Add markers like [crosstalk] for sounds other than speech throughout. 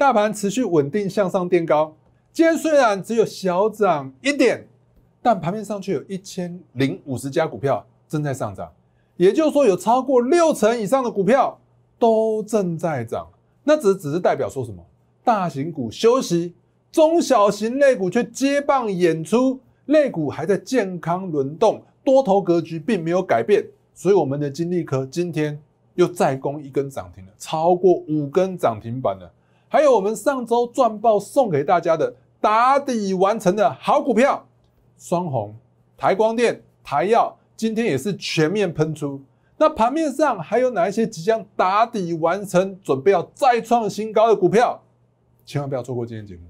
大盘持续稳定向上垫高，今天虽然只有小涨一点，但盘面上却有一千零五十家股票正在上涨，也就是说有超过六成以上的股票都正在涨。那只只是代表说什么？大型股休息，中小型类股却接棒演出，类股还在健康轮动，多头格局并没有改变。所以我们的金力科今天又再攻一根涨停了，超过五根涨停板了。还有我们上周赚报送给大家的打底完成的好股票，双红、台光电、台药，今天也是全面喷出。那盘面上还有哪一些即将打底完成、准备要再创新高的股票？千万不要错过今天节目。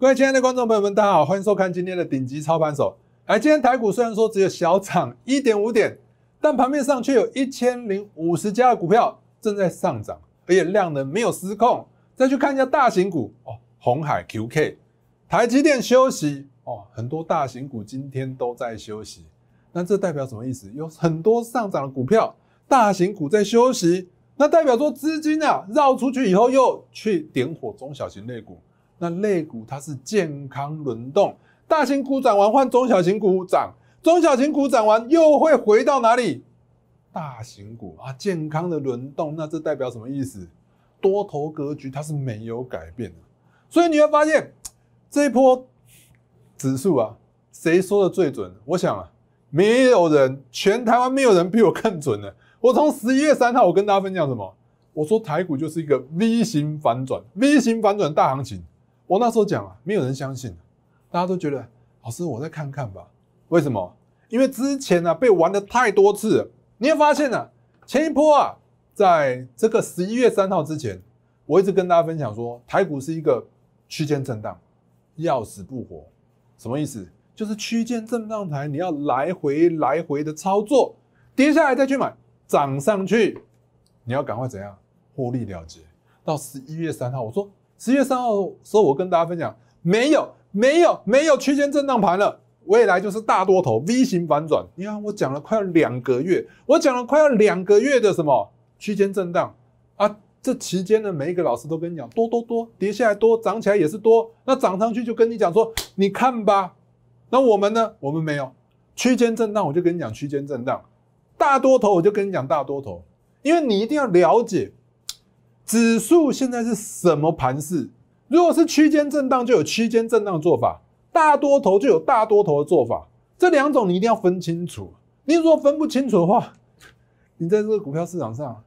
各位亲爱的观众朋友们，大家好，欢迎收看今天的顶级操盘手。来，今天台股虽然说只有小涨一点五点，但盘面上却有一千零五十家的股票正在上涨，而且量能没有失控。再去看一下大型股哦，红海、QK、台积电休息哦，很多大型股今天都在休息。那这代表什么意思？有很多上涨的股票，大型股在休息，那代表说资金啊绕出去以后又去点火中小型类股。那类股它是健康轮动，大型股涨完换中小型股涨，中小型股涨完又会回到哪里？大型股啊，健康的轮动，那这代表什么意思？多头格局它是没有改变的，所以你会发现这一波指数啊，谁说的最准？我想啊，没有人，全台湾没有人比我更准的。我从十一月三号我跟大家分享什么？我说台股就是一个 V 型反转，V 型反转大行情。我那时候讲啊，没有人相信，大家都觉得老师我再看看吧。为什么？因为之前呢被玩的太多次，你也发现了，前一波啊，在这个十一月三号之前，我一直跟大家分享说，台股是一个区间震荡，要死不活。什么意思？就是区间震荡台，你要来回来回的操作，跌下来再去买，涨上去，你要赶快怎样获利了结。到十一月三号，我说。十月三号的时候，我跟大家分享，没有，没有，没有区间震荡盘了，未来就是大多头 V 型反转。你看，我讲了快要两个月，我讲了快要两个月的什么区间震荡啊？这期间的每一个老师都跟你讲，多，多，多，跌下来多，涨起来也是多。那涨上去就跟你讲说，你看吧，那我们呢？我们没有区间震荡，我就跟你讲区间震荡，大多头，我就跟你讲大多头，因为你一定要了解。指数现在是什么盘势？如果是区间震荡，就有区间震荡做法；大多头就有大多头的做法。这两种你一定要分清楚。你如果分不清楚的话，你在这个股票市场上，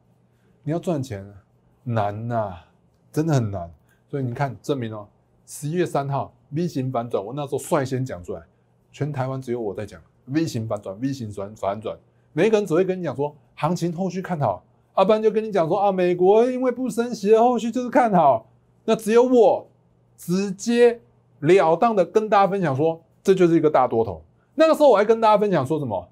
你要赚钱难呐，真的很难。所以你看，证明哦，十一月三号 V 型反转，我那时候率先讲出来，全台湾只有我在讲 V 型反转，V 型转反转，每一个人只会跟你讲说行情后续看好。阿班就跟你讲说啊，美国因为不升息，后续就是看好。那只有我直接了当的跟大家分享说，这就是一个大多头。那个时候我还跟大家分享说什么？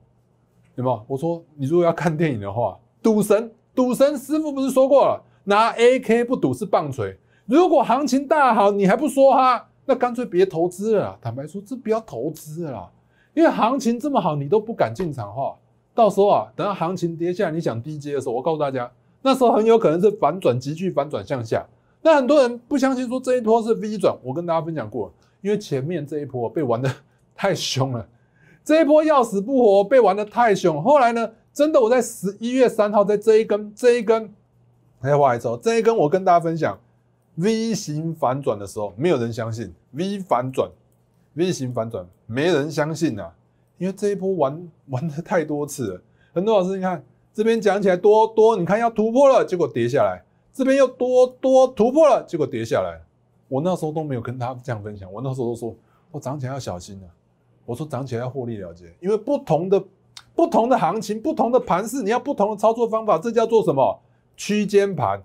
有没有？我说你如果要看电影的话，《赌神》赌神师傅不是说过了，拿 AK 不赌是棒槌。如果行情大好，你还不说哈，那干脆别投资了。坦白说，这不要投资了，因为行情这么好，你都不敢进场哈。到时候啊，等到行情跌下你想低接的时候，我告诉大家，那时候很有可能是反转，急剧反转向下。那很多人不相信说这一波是 V 转，我跟大家分享过，因为前面这一波被玩的太凶了，这一波要死不活被玩的太凶。后来呢，真的我在十一月三号在这一根这一根还要一手，这一根我跟大家分享 V 型反转的时候，没有人相信 V 反转，V 型反转没人相信啊。因为这一波玩 [laughs] 玩的太多次了，很多老师你看这边讲起来多多，你看要突破了，结果跌下来；这边又多多突破了，结果跌下来。我那时候都没有跟他这样分享，我那时候都说我涨起来要小心了，我说涨起来要获利了结，因为不同的不同的行情、不同的盘势，你要不同的操作方法，这叫做什么？区间盘，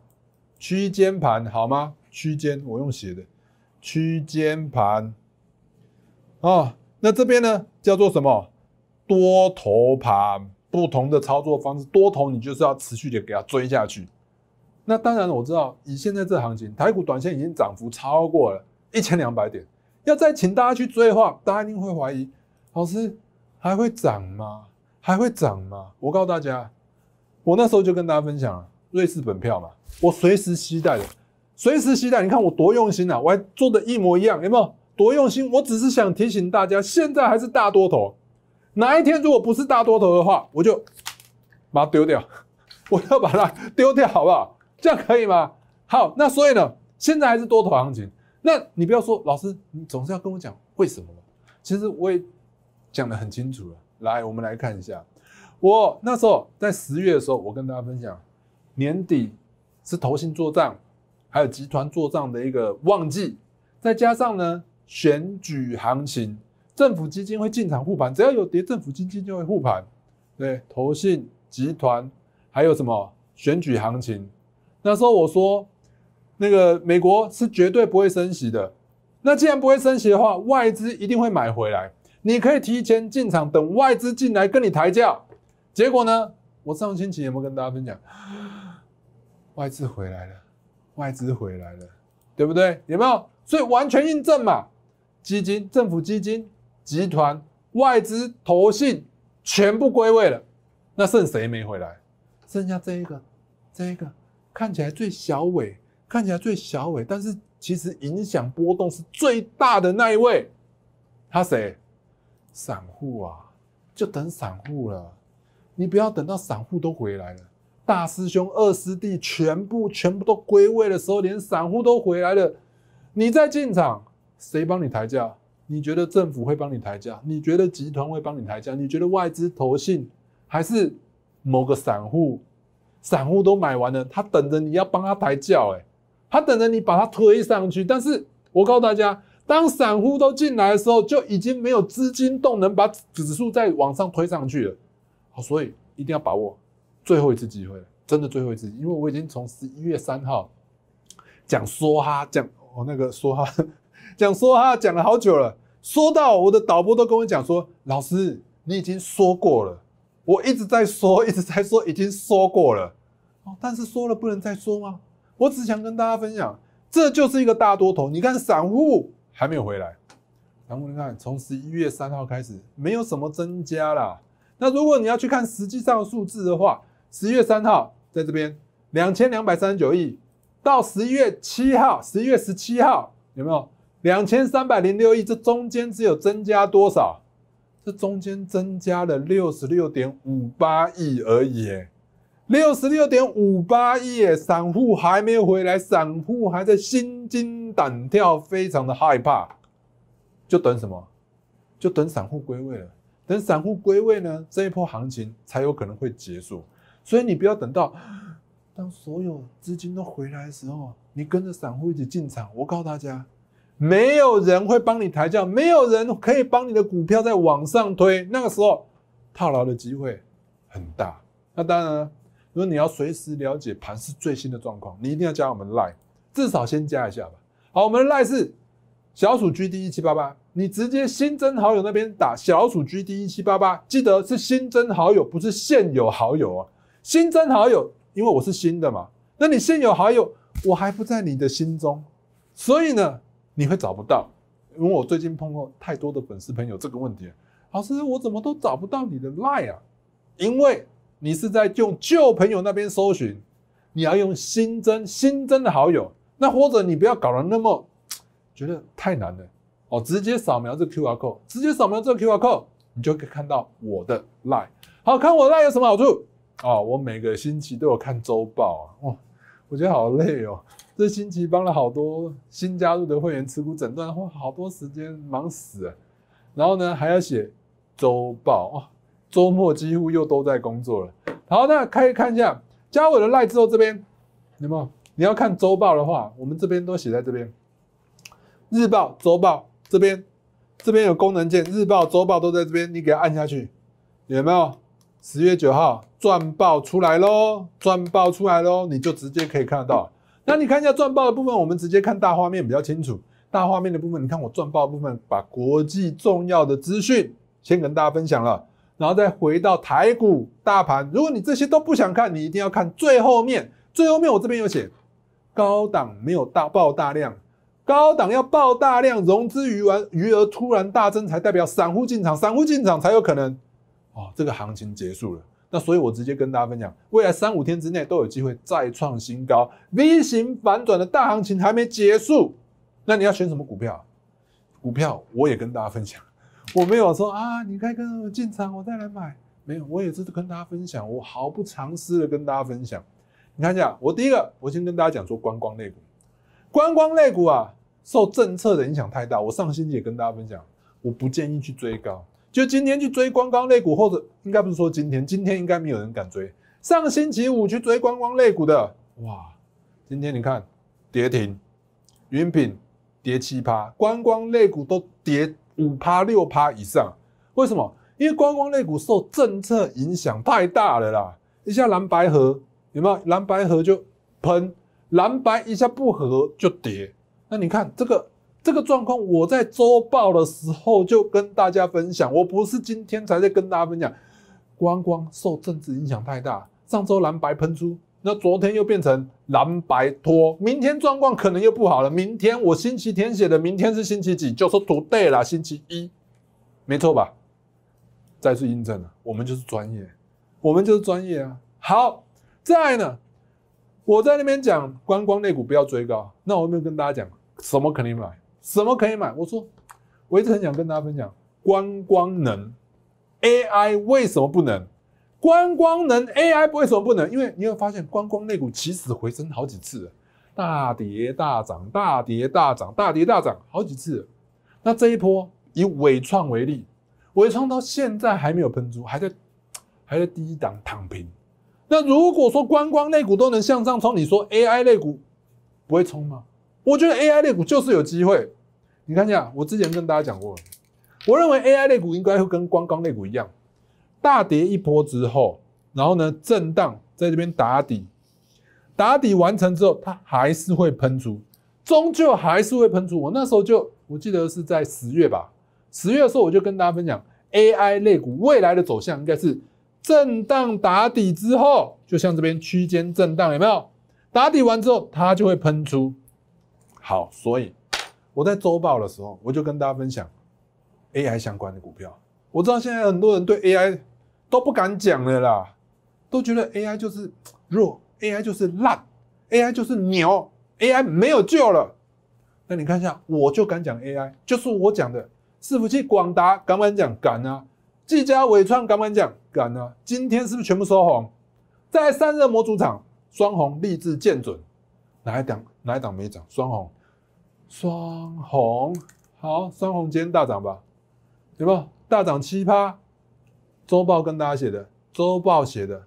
区间盘好吗？区间我用写的区间盘啊。那这边呢叫做什么？多头盘，不同的操作方式。多头你就是要持续的给它追下去。那当然我知道，以现在这行情，台股短线已经涨幅超过了一千两百点，要再请大家去追的话，大家一定会怀疑，老师还会涨吗？还会涨吗？我告诉大家，我那时候就跟大家分享了瑞士本票嘛，我随时期待的，随时期待。你看我多用心啊，我还做的一模一样，有没有？多用心，我只是想提醒大家，现在还是大多头。哪一天如果不是大多头的话，我就把它丢掉，[laughs] 我要把它丢掉，好不好？这样可以吗？好，那所以呢，现在还是多头行情。那你不要说老师，你总是要跟我讲为什么？其实我也讲得很清楚了。来，我们来看一下，我那时候在十月的时候，我跟大家分享，年底是投信做账，还有集团做账的一个旺季，再加上呢。选举行情，政府基金会进场护盘，只要有跌，政府基金就会护盘。对，投信集团还有什么选举行情？那时候我说，那个美国是绝对不会升息的。那既然不会升息的话，外资一定会买回来。你可以提前进场，等外资进来跟你抬价。结果呢？我上星期有没有跟大家分享？外资回来了，外资回来了，对不对？有没有？所以完全印证嘛。基金、政府基金、集团、外资、投信，全部归位了。那剩谁没回来？剩下这一个，这一个看起来最小尾，看起来最小尾，但是其实影响波动是最大的那一位。他谁？散户啊！就等散户了。你不要等到散户都回来了，大师兄、二师弟全部全部都归位的时候，连散户都回来了，你再进场。谁帮你抬价？你觉得政府会帮你抬价？你觉得集团会帮你抬价？你觉得外资投信还是某个散户？散户都买完了，他等着你要帮他抬价，哎，他等着你把他推上去。但是我告诉大家，当散户都进来的时候，就已经没有资金动能把指数再往上推上去了。好，所以一定要把握最后一次机会，真的最后一次，因为我已经从十一月三号讲梭哈，讲我那个梭哈。讲说哈，讲了好久了。说到我的导播都跟我讲说，老师你已经说过了，我一直在说，一直在说，已经说过了。哦，但是说了不能再说吗？我只想跟大家分享，这就是一个大多头。你看散户还没有回来，散户你看从十一月三号开始没有什么增加啦。那如果你要去看实际上数字的话，十一月三号在这边两千两百三十九亿，到十一月七号、十一月十七号有没有？两千三百零六亿，这中间只有增加多少？这中间增加了六十六点五八亿而已，六十六点五八亿，散户还没有回来，散户还在心惊胆跳，非常的害怕，就等什么？就等散户归位了。等散户归位呢，这一波行情才有可能会结束。所以你不要等到当所有资金都回来的时候，你跟着散户一起进场。我告诉大家。没有人会帮你抬轿，没有人可以帮你的股票在往上推。那个时候，套牢的机会很大。那当然，了，如果你要随时了解盘是最新的状况，你一定要加我们赖，至少先加一下吧。好，我们的赖是小鼠 GD 一七八八，你直接新增好友那边打小鼠 GD 一七八八，记得是新增好友，不是现有好友啊。新增好友，因为我是新的嘛。那你现有好友，我还不在你的心中，所以呢？你会找不到，因为我最近碰过太多的粉丝朋友这个问题。老师，我怎么都找不到你的 line 啊？因为你是在用旧朋友那边搜寻，你要用新增新增的好友。那或者你不要搞得那么，觉得太难了哦。直接扫描这个 Q R code，直接扫描这个 Q R code，你就可以看到我的 line。好看我的 line 有什么好处啊？我每个星期都有看周报啊，哇，我觉得好累哦。这星期帮了好多新加入的会员持股诊断，花好多时间，忙死。然后呢，还要写周报，周末几乎又都在工作了。好，那可以看一下加我的赖之后这边，有没有？你要看周报的话，我们这边都写在这边。日报、周报这边，这边有功能键，日报、周报都在这边，你给它按下去，有没有？十月九号钻报出来喽，钻报出来喽，你就直接可以看得到。那你看一下赚爆的部分，我们直接看大画面比较清楚。大画面的部分，你看我爆的部分，把国际重要的资讯先跟大家分享了，然后再回到台股大盘。如果你这些都不想看，你一定要看最后面。最后面我这边有写，高档没有大爆大量，高档要爆大量融资余完余额突然大增，才代表散户进场，散户进场才有可能。哦，这个行情结束了。那所以，我直接跟大家分享，未来三五天之内都有机会再创新高，V 型反转的大行情还没结束。那你要选什么股票？股票我也跟大家分享，我没有说啊，你该跟我进场，我再来买。没有，我也是跟大家分享，我毫不藏私的跟大家分享。你看一下，我第一个，我先跟大家讲说，观光类股，观光类股啊，受政策的影响太大。我上星期也跟大家分享，我不建议去追高。就今天去追观光类股，或者应该不是说今天，今天应该没有人敢追。上星期五去追观光类股的，哇！今天你看，跌停，云品跌七趴，观光类股都跌五趴六趴以上。为什么？因为观光类股受政策影响太大了啦！一下蓝白核，有没有？蓝白核就喷，蓝白一下不合就跌。那你看这个。这个状况，我在周报的时候就跟大家分享，我不是今天才在跟大家分享。观光受政治影响太大，上周蓝白喷出，那昨天又变成蓝白拖，明天状况可能又不好了。明天我星期天写的，明天是星期几？就说 today 啦，星期一，没错吧？再次印证了，我们就是专业，我们就是专业啊。好，再来呢，我在那边讲观光类股不要追高，那我有没有跟大家讲什么肯定买。什么可以买？我说我一直很想跟大家分享，观光能 AI 为什么不能？观光能 AI 为什么不能？因为你会发现观光那股起死回生好几次，大跌大涨，大跌大涨，大跌大涨好几次。那这一波以伟创为例，伟创到现在还没有喷出，还在还在第一档躺平。那如果说观光类股都能向上冲，你说 AI 类股不会冲吗？我觉得 AI 类股就是有机会。你看一下，我之前跟大家讲过，我认为 AI 类股应该会跟光刚类股一样，大跌一波之后，然后呢震荡在这边打底，打底完成之后，它还是会喷出，终究还是会喷出。我那时候就，我记得是在十月吧，十月的时候我就跟大家分享，AI 类股未来的走向应该是震荡打底之后，就像这边区间震荡，有没有？打底完之后，它就会喷出。好，所以我在周报的时候，我就跟大家分享 AI 相关的股票。我知道现在很多人对 AI 都不敢讲的啦，都觉得 AI 就是弱，AI 就是烂，AI 就是牛，AI 没有救了。那你看一下，我就敢讲 AI，就是我讲的伺服器广达敢不敢讲？敢啊！技嘉伟创敢不敢讲？敢啊！今天是不是全部收红？在散热模组厂双红，立志见准。哪一档哪一档没涨？双红，双红好，双红今天大涨吧？有没有大涨七趴？周报跟大家写的，周报写的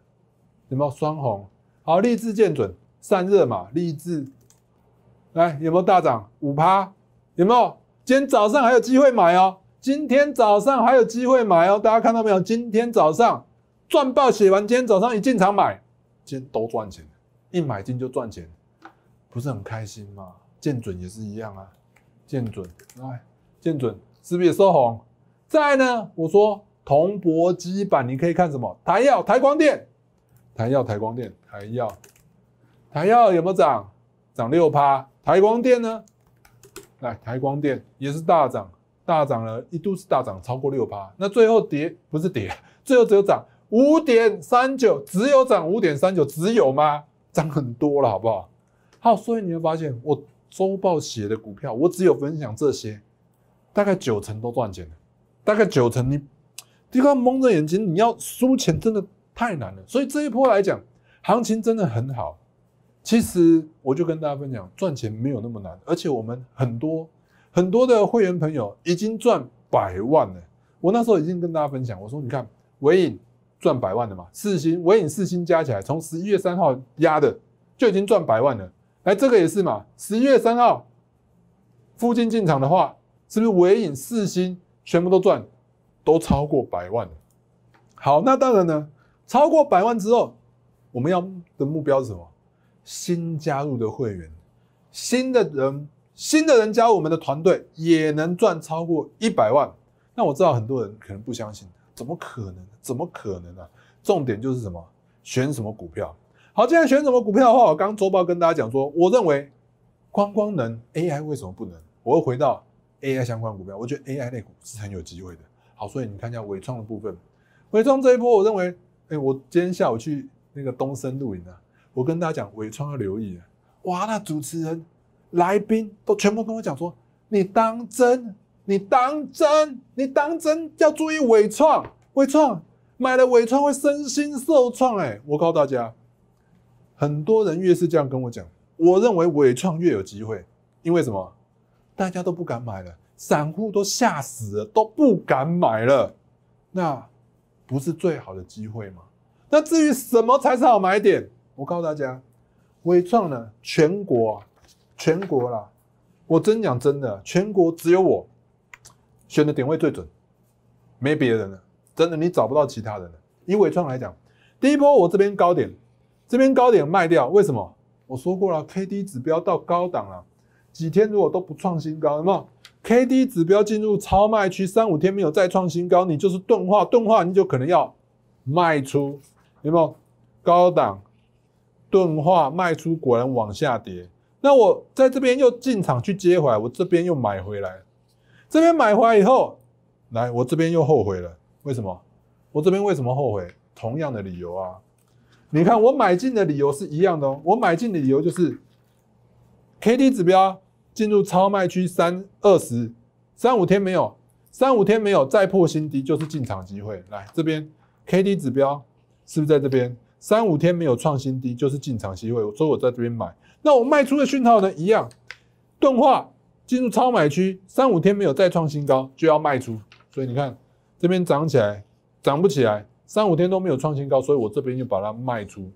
有没有双红？好，立志见准散热嘛，立志来有没有大涨五趴？有没有？今天早上还有机会买哦，今天早上还有机会买哦，大家看到没有？今天早上赚报写完，今天早上一进场买，今天都赚钱，一买进就赚钱。不是很开心吗？见准也是一样啊，见准，来，见准，是也收红。再呢，我说铜箔基板，你可以看什么？台药、台光电、台药、台光电、台药、台药有没有涨？涨六趴。台光电呢？来，台光电也是大涨，大涨了一度是大涨超过六趴。那最后跌不是跌，[laughs] 最后只有涨五点三九，只有涨五点三九，只有吗？涨很多了，好不好？好，所以你会发现，我周报写的股票，我只有分享这些，大概九成都赚钱了。大概九成你，第一个蒙着眼睛，你要输钱真的太难了。所以这一波来讲，行情真的很好。其实我就跟大家分享，赚钱没有那么难，而且我们很多很多的会员朋友已经赚百万了。我那时候已经跟大家分享，我说你看，尾影赚百万了嘛，四星尾影四星加起来，从十一月三号压的就已经赚百万了。来，这个也是嘛？十一月三号附近进场的话，是不是尾影四星全部都赚，都超过百万好，那当然呢，超过百万之后，我们要的目标是什么？新加入的会员，新的人，新的人加入我们的团队也能赚超过一百万。那我知道很多人可能不相信，怎么可能？怎么可能呢？重点就是什么？选什么股票？好，今天选什么股票的话，我刚周报跟大家讲说，我认为光光能 AI 为什么不能？我又回到 AI 相关股票，我觉得 AI 类股是很有机会的。好，所以你看一下伟创的部分，伟创这一波，我认为，哎，我今天下午去那个东森露营啊，我跟大家讲伟创要留意。哇，那主持人、来宾都全部跟我讲说，你当真？你当真？你当真？要注意伟创，伟创买了伟创会身心受创。哎，我告诉大家。很多人越是这样跟我讲，我认为伟创越有机会，因为什么？大家都不敢买了，散户都吓死了，都不敢买了，那不是最好的机会吗？那至于什么才是好买点？我告诉大家，伟创呢，全国，全国啦，我真讲真的，全国只有我选的点位最准，没别人了，真的，你找不到其他人了。以伟创来讲，第一波我这边高点。这边高点卖掉，为什么？我说过了，K D 指标到高档了，几天如果都不创新高，有没有？K D 指标进入超卖区，三五天没有再创新高，你就是钝化，钝化你就可能要卖出，有没有？高档，钝化卖出，果然往下跌。那我在这边又进场去接回来，我这边又买回来，这边买回来以后，来，我这边又后悔了，为什么？我这边为什么后悔？同样的理由啊。你看我买进的理由是一样的哦，我买进的理由就是 K D 指标进入超卖区三二十三五天没有，三五天没有再破新低就是进场机会。来这边 K D 指标是不是在这边？三五天没有创新低就是进场机会。所以我在这边买，那我卖出的讯号呢？一样，钝化进入超买区三五天没有再创新高就要卖出。所以你看这边涨起来，涨不起来。三五天都没有创新高，所以我这边就把它卖出。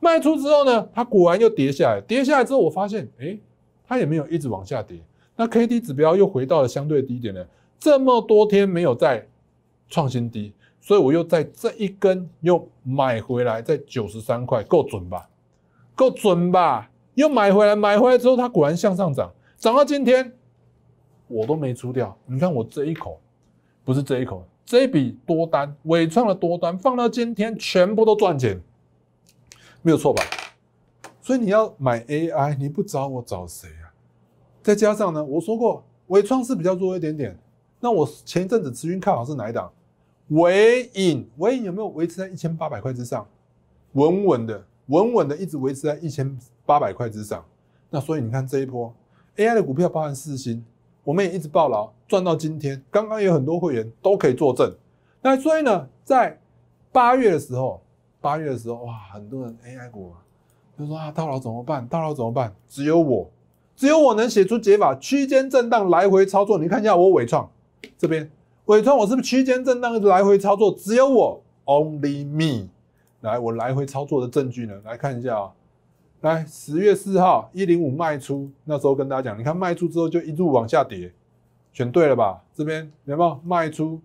卖出之后呢，它果然又跌下来。跌下来之后，我发现，哎，它也没有一直往下跌。那 K D 指标又回到了相对低点了，这么多天没有再创新低，所以我又在这一根又买回来，在九十三块，够准吧？够准吧？又买回来，买回来之后它果然向上涨，涨到今天我都没出掉。你看我这一口，不是这一口。这笔多单，伟创的多单，放到今天全部都赚钱，没有错吧？所以你要买 AI，你不找我找谁啊？再加上呢，我说过，伟创是比较弱一点点。那我前一阵子持续看好是哪一档？伟影，伟影有没有维持在一千八百块之上？稳稳的，稳稳的一直维持在一千八百块之上。那所以你看这一波 AI 的股票包含四星。我们也一直抱牢，赚到今天。刚刚有很多会员都可以作证。那所以呢，在八月的时候，八月的时候，哇，很多人 AI 股啊，就说啊，到牢怎么办？到牢怎么办？只有我，只有我能写出解法。区间震荡来回操作，你看一下我伟创这边，伟创我是不是区间震荡来回操作？只有我，Only me。来，我来回操作的证据呢？来看一下啊。来十月四号一零五卖出，那时候跟大家讲，你看卖出之后就一路往下跌，选对了吧？这边有没有卖出？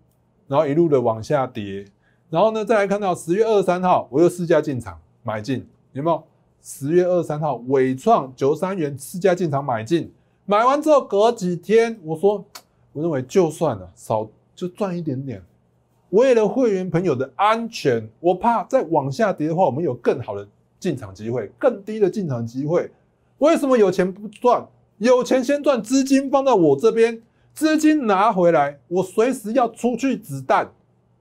然后一路的往下跌，然后呢再来看到十月二十三号，我又试价进场买进，有没有？十月二十三号伟创九三元试价进场买进，买完之后隔几天我说，我认为就算了，少就赚一点点，为了会员朋友的安全，我怕再往下跌的话，我们有更好的。进场机会更低的进场机会，为什么有钱不赚？有钱先赚资金放到我这边，资金拿回来，我随时要出去子弹，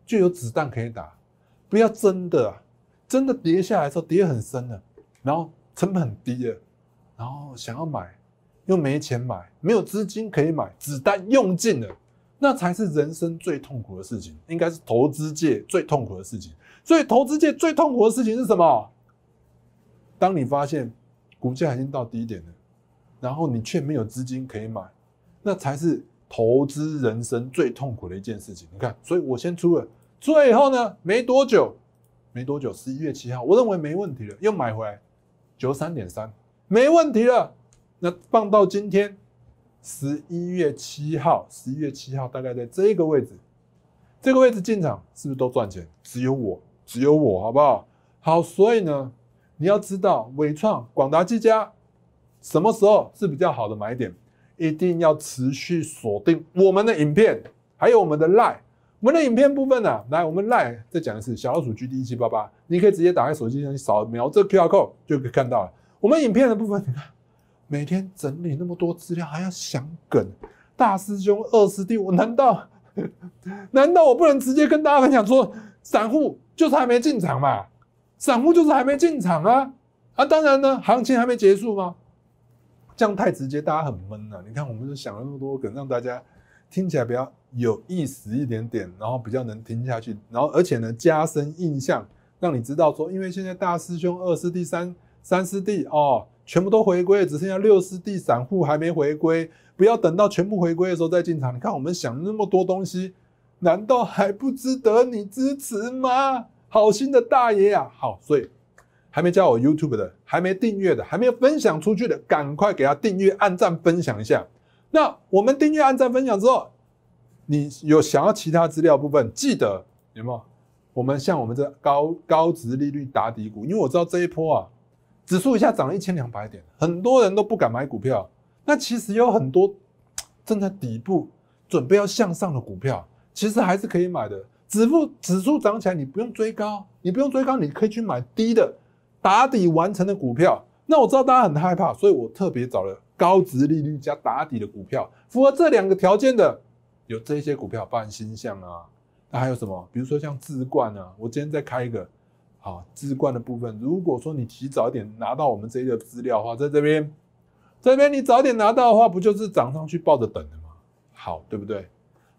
就有子弹可以打。不要真的，真的跌下来的时候跌很深了，然后成本很低了，然后想要买又没钱买，没有资金可以买，子弹用尽了，那才是人生最痛苦的事情，应该是投资界最痛苦的事情。所以投资界最痛苦的事情是什么？当你发现股价已经到低点了，然后你却没有资金可以买，那才是投资人生最痛苦的一件事情。你看，所以我先出了，出以后呢，没多久，没多久，十一月七号，我认为没问题了，又买回来九十三点三，没问题了。那放到今天，十一月七号，十一月七号大概在这个位置，这个位置进场是不是都赚钱？只有我，只有我，好不好？好，所以呢？你要知道，伟创、广达、技嘉什么时候是比较好的买点，一定要持续锁定我们的影片，还有我们的赖。我们的影片部分呢，来，我们赖在讲的是小老鼠 GD 一七八八，你可以直接打开手机上去扫描这 Q R code 就可以看到了。我们影片的部分，你看每天整理那么多资料，还要想梗，大师兄、二师弟，我难道 [laughs] 难道我不能直接跟大家分享说，散户就是还没进场嘛？散户就是还没进场啊啊！当然呢，行情还没结束吗？这样太直接，大家很闷呐。你看，我们就想了那么多，可能让大家听起来比较有意思一点点，然后比较能听下去，然后而且呢，加深印象，让你知道说，因为现在大师兄、二师弟、三三师弟哦，全部都回归，只剩下六师弟散户还没回归。不要等到全部回归的时候再进场。你看，我们想了那么多东西，难道还不值得你支持吗？好心的大爷呀，好，所以还没加我 YouTube 的，还没订阅的，还没有分享出去的，赶快给他订阅、按赞、分享一下。那我们订阅、按赞、分享之后，你有想要其他资料部分，记得有没有？我们像我们这高高值利率打底股，因为我知道这一波啊，指数一下涨了一千两百点，很多人都不敢买股票。那其实有很多正在底部准备要向上的股票，其实还是可以买的。指数指数涨起来，你不用追高，你不用追高，你可以去买低的打底完成的股票。那我知道大家很害怕，所以我特别找了高值利率加打底的股票，符合这两个条件的有这些股票，半新象啊。那还有什么？比如说像资冠啊，我今天再开一个，好，资管的部分。如果说你提早一点拿到我们这个资料的话，在这边，这边你早点拿到的话，不就是涨上去抱着等的吗？好，对不对？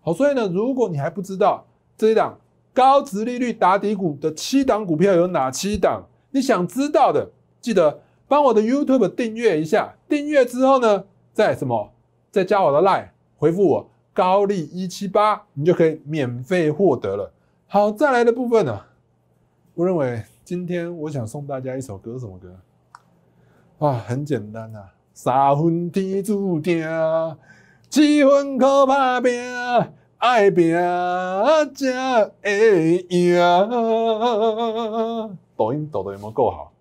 好，所以呢，如果你还不知道。这一档高值利率打底股的七档股票有哪七档？你想知道的，记得帮我的 YouTube 订阅一下。订阅之后呢，再什么，再加我的 l i n e 回复我“高利一七八”，你就可以免费获得了。好，再来的部分呢，我认为今天我想送大家一首歌，什么歌啊？很简单啊，三分天注定，七分靠打拼。爱拼才会赢。抖音抖的有没有够好？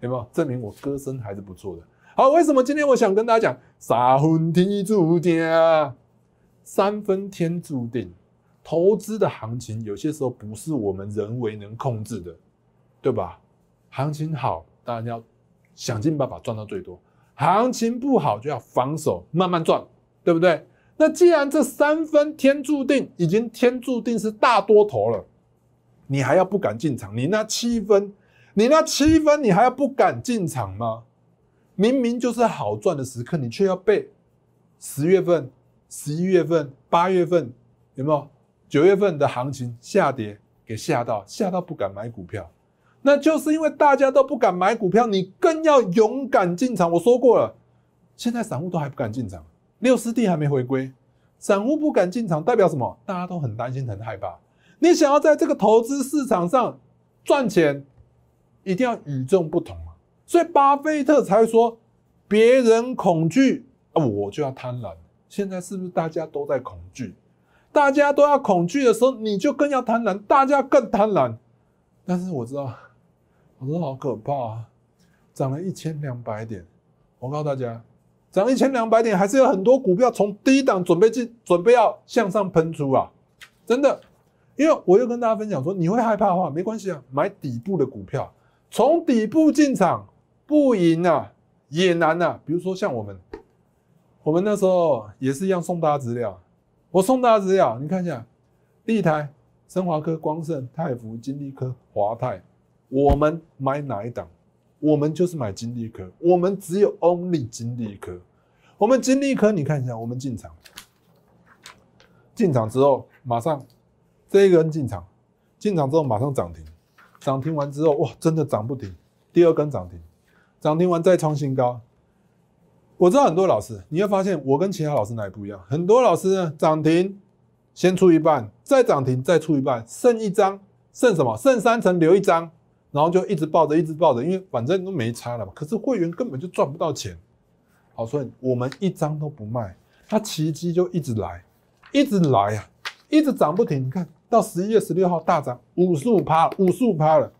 有没有证明我歌声还是不错的？好，为什么今天我想跟大家讲：三分天注定，三分天注定。投资的行情有些时候不是我们人为能控制的，对吧？行情好，当然要想尽办法赚到最多；行情不好，就要防守，慢慢赚，对不对？那既然这三分天注定，已经天注定是大多头了，你还要不敢进场？你那七分，你那七分，你还要不敢进场吗？明明就是好赚的时刻，你却要被十月份、十一月份、八月份有没有九月份的行情下跌给吓到，吓到不敢买股票？那就是因为大家都不敢买股票，你更要勇敢进场。我说过了，现在散户都还不敢进场。六师弟还没回归，散户不敢进场，代表什么？大家都很担心、很害怕。你想要在这个投资市场上赚钱，一定要与众不同嘛。所以巴菲特才说：“别人恐惧，我就要贪婪。”现在是不是大家都在恐惧？大家都要恐惧的时候，你就更要贪婪。大家更贪婪，但是我知道，我说好可怕啊！涨了一千两百点，我告诉大家。涨一千两百点，还是有很多股票从低档准备进，准备要向上喷出啊！真的，因为我又跟大家分享说，你会害怕的话，没关系啊，买底部的股票，从底部进场不赢啊也难呐。比如说像我们，我们那时候也是一样送大家资料，我送大家资料，你看一下，地台，升华科、光盛、泰福、金立科、华泰，我们买哪一档？我们就是买金利科，我们只有 only 金利科。我们金利科，你看一下，我们进场，进场之后马上，这一根进场，进场之后马上涨停，涨停完之后，哇，真的涨不停。第二根涨停，涨停完再创新高。我知道很多老师，你会发现我跟其他老师哪不一样。很多老师呢，涨停先出一半，再涨停再出一半，剩一张，剩什么？剩三成留一张。然后就一直抱着，一直抱着，因为反正都没差了嘛。可是会员根本就赚不到钱，好，所以我们一张都不卖，那奇迹就一直来，一直来呀，一直涨不停。你看到十一月十六号大涨五十五趴，五十五趴了；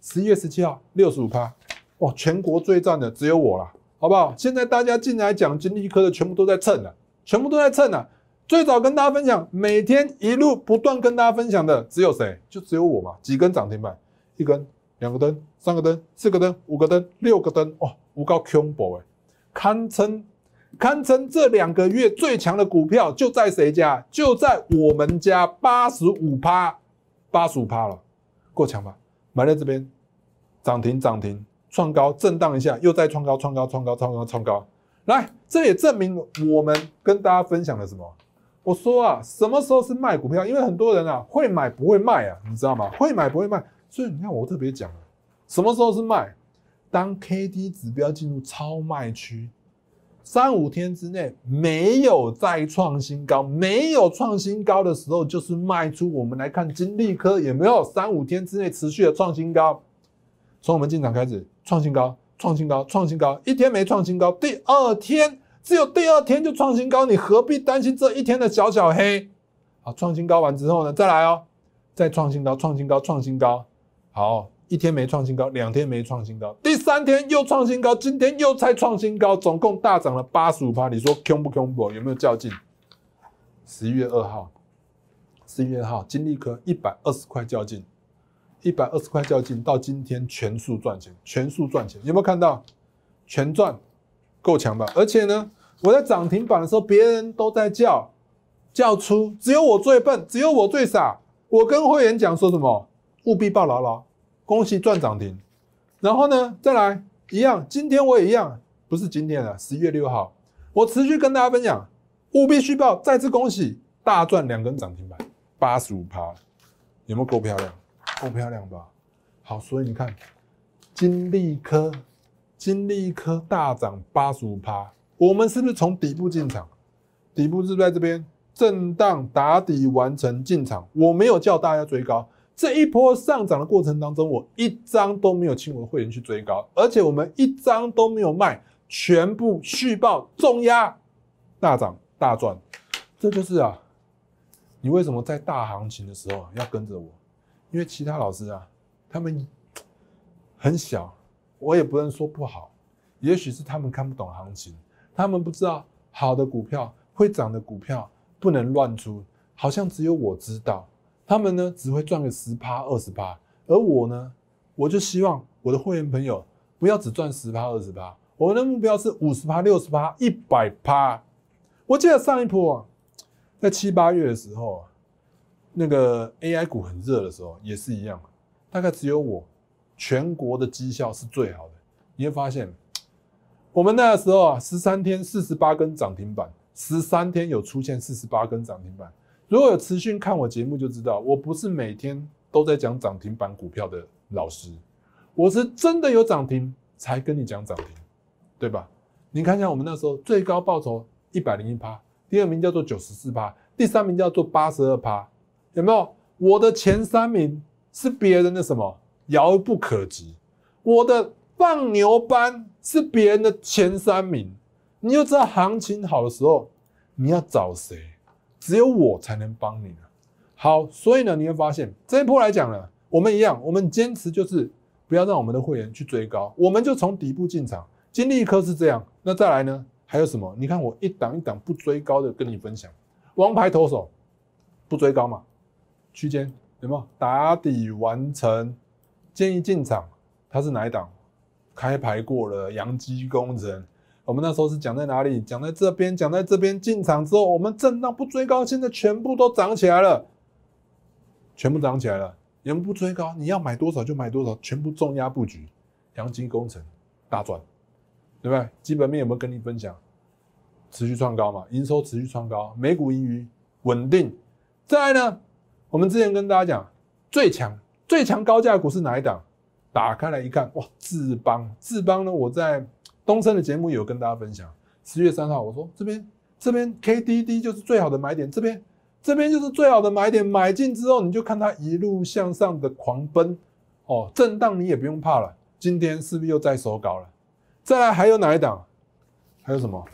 十一月十七号六十五趴，哇，全国最赚的只有我了，好不好？现在大家进来讲金立科的，全部都在蹭了，全部都在蹭了。最早跟大家分享，每天一路不断跟大家分享的，只有谁？就只有我嘛？几根涨停板，一根。两个灯，三个灯，四个灯，五个灯，六个灯，哇，五高 Q 博哎，堪称堪称这两个月最强的股票就在谁家？就在我们家，八十五趴，八十五趴了，够强吧？买在这边，涨停涨停，创高，震荡一下，又再创高，创高，创高，创高，创高，来，这也证明我们跟大家分享了什么？我说啊，什么时候是卖股票？因为很多人啊会买不会卖啊，你知道吗？会买不会卖。所以你看，我特别讲，什么时候是卖？当 K D 指标进入超卖区，三五天之内没有再创新高，没有创新高的时候就是卖出。我们来看金利科也没有三五天之内持续的创新高。从我们进场开始，创新高，创新高，创新高，一天没创新高，第二天只有第二天就创新高，你何必担心这一天的小小黑？啊，创新高完之后呢，再来哦，再创新高，创新高，创新高。好，一天没创新高，两天没创新高，第三天又创新高，今天又才创新高，总共大涨了八十五趴。你说穷不恐怖？有没有较劲？十一月二号，十一月二号，金立科一百二十块较劲，一百二十块较劲，到今天全数赚钱，全数赚钱，有没有看到？全赚，够强吧？而且呢，我在涨停板的时候，别人都在叫，叫出，只有我最笨，只有我最傻。我跟会员讲说什么？务必报牢牢，恭喜赚涨停。然后呢，再来一样，今天我也一样，不是今天了，十一月六号，我持续跟大家分享，务必续报，再次恭喜大赚两根涨停板，八十五趴，有没有够漂亮？够漂亮吧？好，所以你看，金利科，金利科大涨八十五趴，我们是不是从底部进场？底部是不是在这边震荡打底完成进场？我没有叫大家追高。这一波上涨的过程当中，我一张都没有请我的会员去追高，而且我们一张都没有卖，全部续报重压大涨大赚，这就是啊，你为什么在大行情的时候要跟着我？因为其他老师啊，他们很小，我也不能说不好，也许是他们看不懂行情，他们不知道好的股票会涨的股票不能乱出，好像只有我知道。他们呢只会赚个十趴、二十趴，而我呢，我就希望我的会员朋友不要只赚十趴、二十趴，我们的目标是五十趴、六十趴、一百趴。我记得上一波在七八月的时候啊，那个 AI 股很热的时候也是一样，大概只有我全国的绩效是最好的。你会发现，我们那个时候啊，十三天四十八根涨停板，十三天有出现四十八根涨停板。如果有持续看我节目，就知道我不是每天都在讲涨停板股票的老师，我是真的有涨停才跟你讲涨停，对吧？你看一下我们那时候最高报酬一百零一趴，第二名叫做九十四趴，第三名叫做八十二趴，有没有？我的前三名是别人的什么？遥不可及。我的放牛班是别人的前三名，你就知道行情好的时候你要找谁。只有我才能帮你呢。好，所以呢，你会发现这一波来讲呢，我们一样，我们坚持就是不要让我们的会员去追高，我们就从底部进场。金立科是这样，那再来呢？还有什么？你看我一档一档不追高的跟你分享，王牌投手不追高嘛？区间有没有打底完成？建议进场，它是哪一档？开牌过了阳基工程。我们那时候是讲在哪里？讲在这边，讲在这边。进场之后，我们震荡不追高，现在全部都涨起来了，全部涨起来了。也不追高，你要买多少就买多少，全部重压布局，阳金工程大赚，对不对？基本面有没有跟你分享？持续创高嘛，营收持续创高，每股盈余稳定。再来呢，我们之前跟大家讲，最强最强高价股是哪一档？打开来一看，哇，智邦，智邦呢，我在。东升的节目有跟大家分享，十月三号我说这边这边 KDD 就是最好的买点，这边这边就是最好的买点，买进之后你就看它一路向上的狂奔，哦，震荡你也不用怕了，今天是不是又在收高了。再来还有哪一档？还有什么？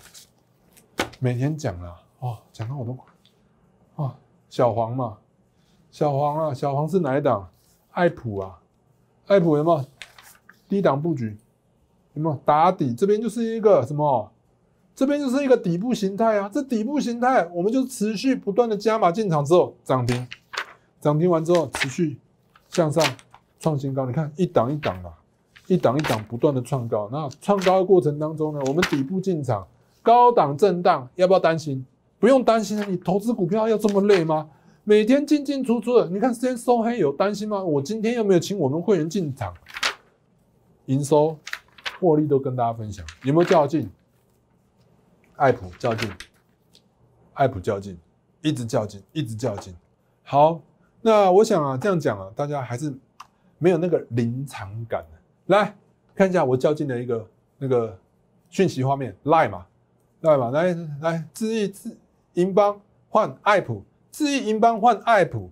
每天讲了哦，讲到我都，啊，小黄嘛，小黄啊，小黄是哪一档？爱普啊，爱普有没有低档布局？什么打底？这边就是一个什么？这边就是一个底部形态啊！这底部形态，我们就持续不断的加码进场之后，涨停，涨停完之后持续向上创新高。你看一档一档啊，一档一档不断的创高。那创高的过程当中呢，我们底部进场，高档震荡，要不要担心？不用担心啊！你投资股票要这么累吗？每天进进出出的，你看今天收黑有担心吗？我今天又没有请我们会员进场，营收。获利都跟大家分享，有没有较劲？爱普较劲，爱普较劲，一直较劲，一直较劲。好，那我想啊，这样讲啊，大家还是没有那个临场感。来看一下我较劲的一个那个讯息画面，赖嘛，赖嘛，来来，智易智银邦换爱普，智易银邦换爱普，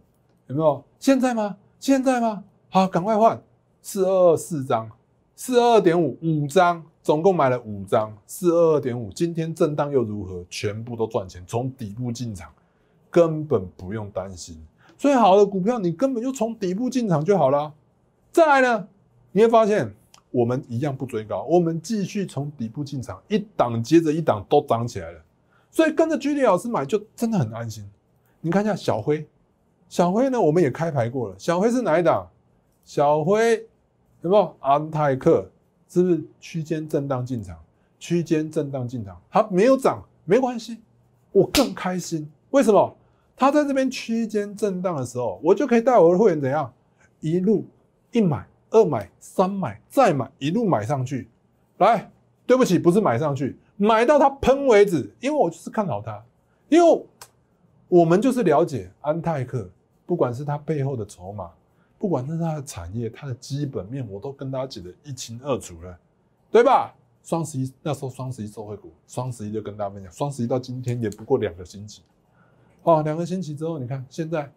有没有？现在吗？现在吗？好，赶快换四二二四张。四二点五五张，总共买了五张，四二二点五。今天震荡又如何？全部都赚钱，从底部进场，根本不用担心。最好的股票，你根本就从底部进场就好了。再来呢，你会发现，我们一样不追高，我们继续从底部进场，一档接着一档都涨起来了。所以跟着居里老师买，就真的很安心。你看一下小辉，小辉呢，我们也开牌过了。小辉是哪一档？小辉。没有安泰克是不是区间震荡进场？区间震荡进场，它没有涨没关系，我更开心。为什么？它在这边区间震荡的时候，我就可以带我的会员怎样一路一买二买三买再买一路买上去。来，对不起，不是买上去，买到它喷为止，因为我就是看好它，因为我们就是了解安泰克，不管是它背后的筹码。不管是它的产业，它的基本面我都跟大家讲的一清二楚了，对吧？双十一那时候双十一社惠股，双十一就跟大家讲，双十一到今天也不过两个星期，哦，两个星期之后，你看现在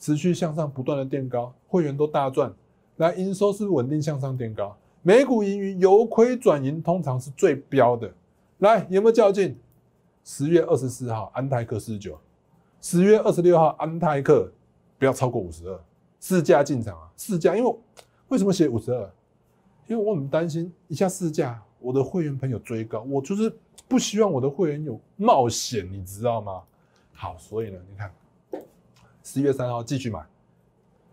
持续向上不断的垫高，会员都大赚，来营收是稳定向上垫高，每股盈余由亏转盈，通常是最标的，来有没有较劲？十月二十四号安泰克四十九，十月二十六号安泰克不要超过五十二。试价进场啊，试价，因为为什么写五十二？因为我很担心一下试价，我的会员朋友追高，我就是不希望我的会员有冒险，你知道吗？好，所以呢，你看十一月三号继续买，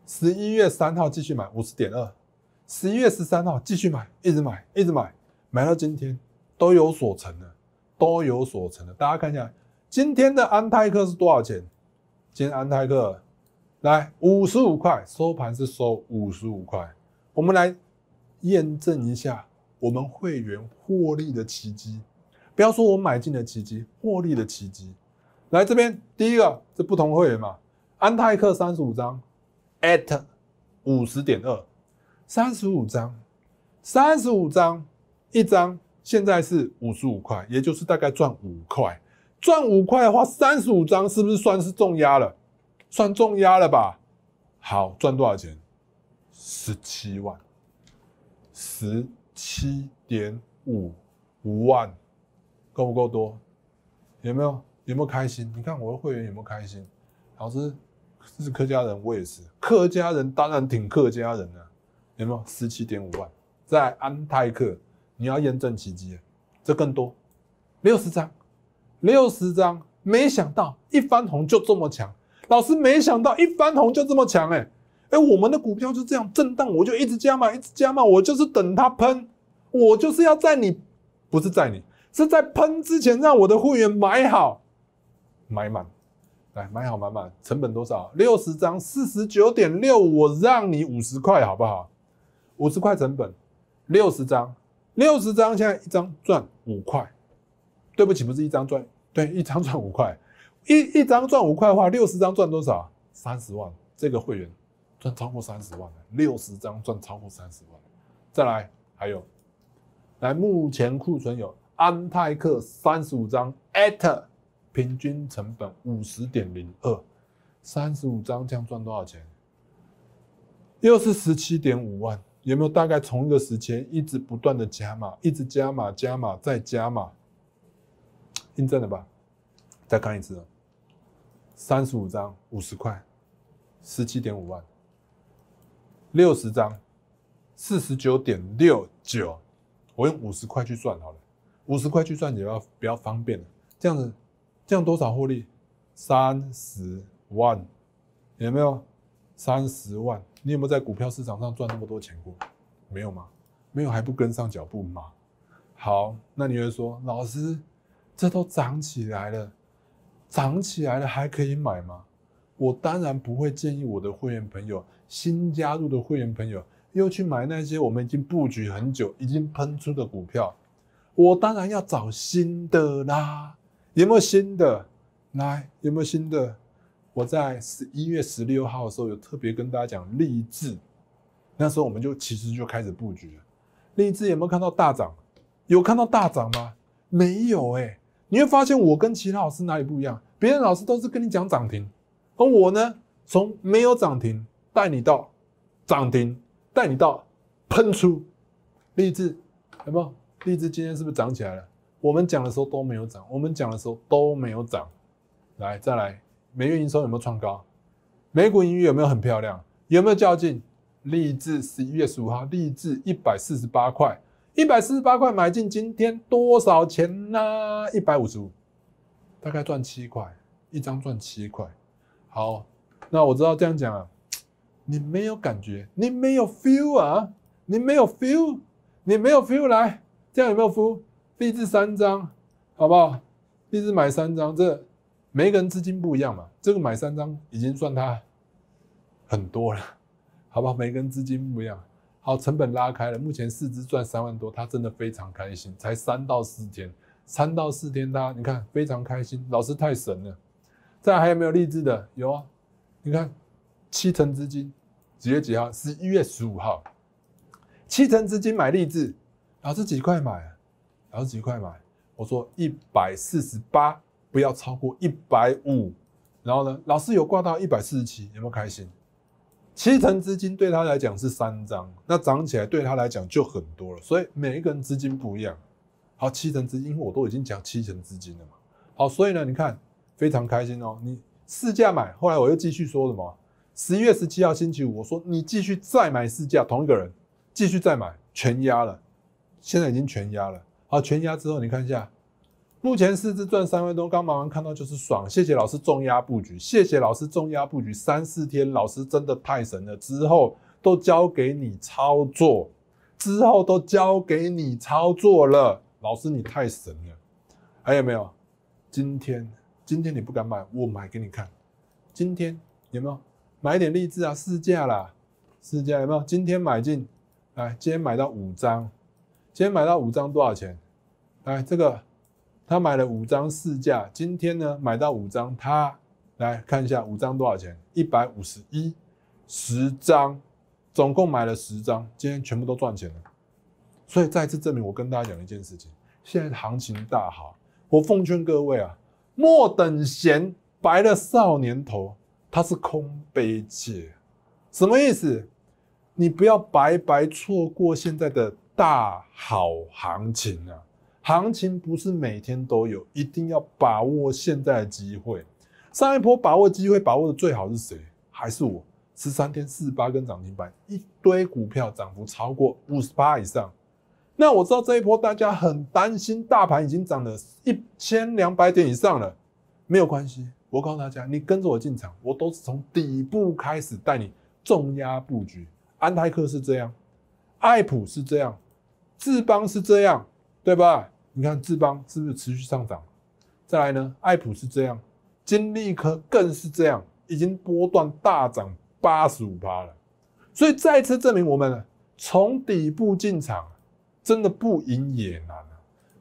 十一月三号继续买五十点二，十一月十三号继续买，一直买，一直买，买到今天都有所成的，都有所成的。大家看一下今天的安泰克是多少钱？今天安泰克。来五十五块，收盘是收五十五块。我们来验证一下我们会员获利的奇迹，不要说我买进的奇迹，获利的奇迹。来这边第一个是不同会员嘛，安泰克三十五张，at 五十点二，三十五张，三十五张，一张现在是五十五块，也就是大概赚五块，赚五块的话，三十五张是不是算是重压了？算中压了吧，好赚多少钱？十七万，十七点五五万，够不够多？有没有有没有开心？你看我的会员有没有开心？老师，这是客家人，我也是客家人，当然挺客家人啊。有没有十七点五万？在安泰克，你要验证奇迹，这更多六十张，六十张，没想到一翻红就这么强。老师没想到一翻红就这么强哎，哎，我们的股票就这样震荡，我就一直加嘛，一直加嘛，我就是等它喷，我就是要在你不是在你是在喷之前让我的会员买好买满，来买好买满，成本多少？六十张四十九点六，我让你五十块好不好？五十块成本，六十张，六十张现在一张赚五块，对不起，不是一张赚，对，一张赚五块。一一张赚五块的话，六十张赚多少？三十万。这个会员赚超过三十万了。六十张赚超过三十万。再来，还有，来，目前库存有安泰克三十五张，AT 平均成本五十点零二，三十五张这样赚多少钱？又是十七点五万。有没有大概从一个时间一直不断的加码，一直加码加码再加码？印证了吧？再看一次。三十五张五十块，十七点五万，六十张四十九点六九，我用五十块去算好了，五十块去算也要比较方便了。这样子，这样多少获利三十万，有没有三十万？你有没有在股票市场上赚那么多钱过？没有吗？没有还不跟上脚步吗？好，那你会说老师，这都涨起来了。涨起来了还可以买吗？我当然不会建议我的会员朋友，新加入的会员朋友又去买那些我们已经布局很久、已经喷出的股票。我当然要找新的啦。有没有新的？来，有没有新的？我在十一月十六号的时候有特别跟大家讲励志，那时候我们就其实就开始布局。了。励志有没有看到大涨？有看到大涨吗？没有哎。你会发现我跟其他老师哪里不一样？别人老师都是跟你讲涨停，而我呢，从没有涨停带你到涨停，带你到喷出。励志有没有？励志今天是不是涨起来了？我们讲的时候都没有涨，我们讲的时候都没有涨。来，再来，每月营收有没有创高？美股盈余有没有很漂亮？有没有较劲？励志十一月十五号，励志一百四十八块。一百四十八块买进，今天多少钱呢？一百五十五，大概赚七块，一张赚七块。好，那我知道这样讲啊，你没有感觉，你没有 feel 啊，你没有 feel，你没有 feel 来，这样有没有 feel？立志三张，好不好？立志买三张，这每个人资金不一样嘛，这个买三张已经算他很多了，好不好？每个人资金不一样。好，成本拉开了。目前市值赚三万多，他真的非常开心。才三到四天，三到四天，他你看非常开心。老师太神了。再还有没有励志的？有啊，你看，七成资金，几月几号？十一月十五号，七成资金买励志，老师几块买？老师几块买？我说一百四十八，不要超过一百五。然后呢，老师有挂到一百四十七，有没有开心？七成资金对他来讲是三张，那涨起来对他来讲就很多了。所以每一个人资金不一样。好，七成资金因为我都已经讲七成资金了嘛。好，所以呢，你看非常开心哦。你试价买，后来我又继续说什么？十一月十七号星期五，我说你继续再买试价，同一个人继续再买，全压了。现在已经全压了。好，全压之后你看一下。目前四值赚三万多，刚忙完看到就是爽。谢谢老师重压布局，谢谢老师重压布局。三四天老师真的太神了，之后都交给你操作，之后都交给你操作了。老师你太神了。还有没有？今天今天你不敢买，我买给你看。今天有没有买点荔枝啊？试驾啦，试驾有没有？今天买进，来今天买到五张，今天买到五张多少钱？来这个。他买了五张试驾，今天呢买到五张，他来看一下五张多少钱，一百五十一，十张，总共买了十张，今天全部都赚钱了，所以再次证明我跟大家讲一件事情，现在行情大好，我奉劝各位啊，莫等闲白了少年头，他是空悲切，什么意思？你不要白白错过现在的大好行情啊。行情不是每天都有，一定要把握现在的机会。上一波把握机会把握的最好是谁？还是我？十三天四八根涨停板，一堆股票涨幅超过五十八以上。那我知道这一波大家很担心，大盘已经涨了一千两百点以上了，没有关系。我告诉大家，你跟着我进场，我都是从底部开始带你重压布局。安泰克是这样，爱普是这样，智邦是这样，对吧？你看志邦是不是持续上涨？再来呢，艾普是这样，金立科更是这样，已经波段大涨八十五八了。所以再次证明我们从底部进场真的不赢也难啊！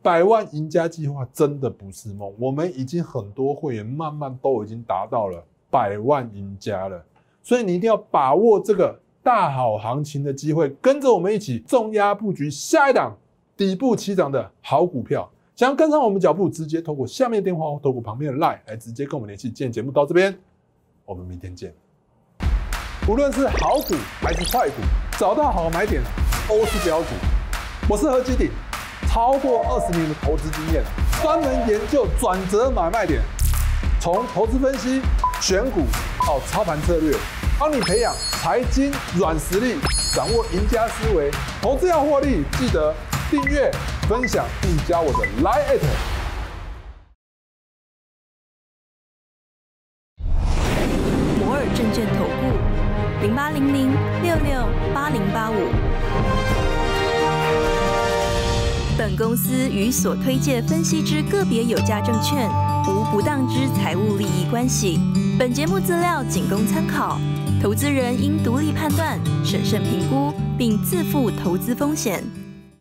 百万赢家计划真的不是梦，我们已经很多会员慢慢都已经达到了百万赢家了。所以你一定要把握这个大好行情的机会，跟着我们一起重压布局下一档。底部起涨的好股票，想要跟上我们脚步，直接透过下面电话或透过旁边的 LINE 来直接跟我们联系。今天节目到这边，我们明天见。无论是好股还是坏股，找到好买点都是标股。我是何基鼎，超过二十年的投资经验，专门研究转折买卖点，从投资分析选股到操盘策略，帮你培养财经软实力，掌握赢家思维。投资要获利，记得。订阅、分享并加我的 Line t 摩尔证券投顾零八零零六六八零八五。本公司与所推介分析之个别有价证券无不当之财务利益关系。本节目资料仅供参考，投资人应独立判断、审慎评估，并自负投资风险。